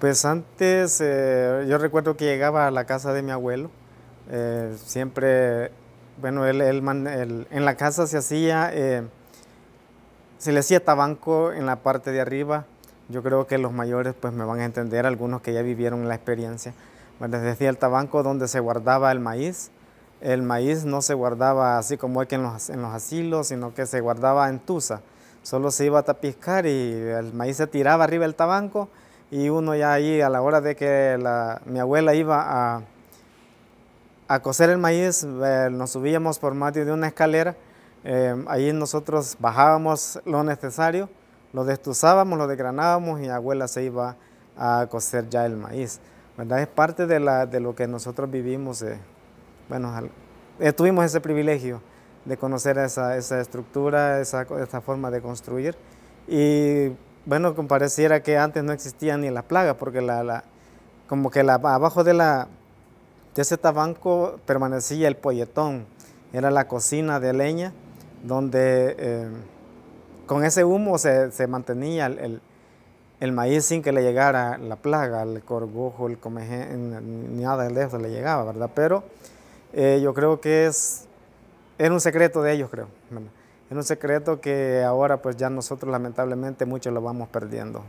Pues antes eh, yo recuerdo que llegaba a la casa de mi abuelo, eh, siempre, bueno, en la casa se hacía, eh, se le hacía tabanco en la parte de arriba, yo creo que los mayores pues me van a entender, algunos que ya vivieron la experiencia, les decía el tabanco donde se guardaba el maíz, el maíz no se guardaba así como es que en los, asilos, sino que se guardaba en tusa, solo se iba a tapiscar y el maíz se tiraba arriba del tabanco, y uno ya ahí a la hora de que mi abuela iba a, a cocer el maíz, eh, nos subíamos por medio de una escalera, eh, ahí nosotros bajábamos lo necesario, lo destuzábamos, lo desgranábamos y abuela se iba a cocer ya el maíz. ¿verdad? Es parte de, la, de lo que nosotros vivimos, eh, bueno, eh, tuvimos ese privilegio de conocer esa, esa estructura, esa, forma de construir y bueno, pareciera que antes no existía ni la plaga, porque la, la como que la, abajo de, la, de ese tabanco permanecía el polletón, era la cocina de leña, donde eh, con ese humo se, mantenía el, maíz sin que le llegara la plaga, el corbujo, el comején, nada de eso le llegaba, ¿verdad? Pero eh, yo creo que es, era un secreto de ellos, creo. Es un secreto que ahora pues ya nosotros lamentablemente muchos lo vamos perdiendo.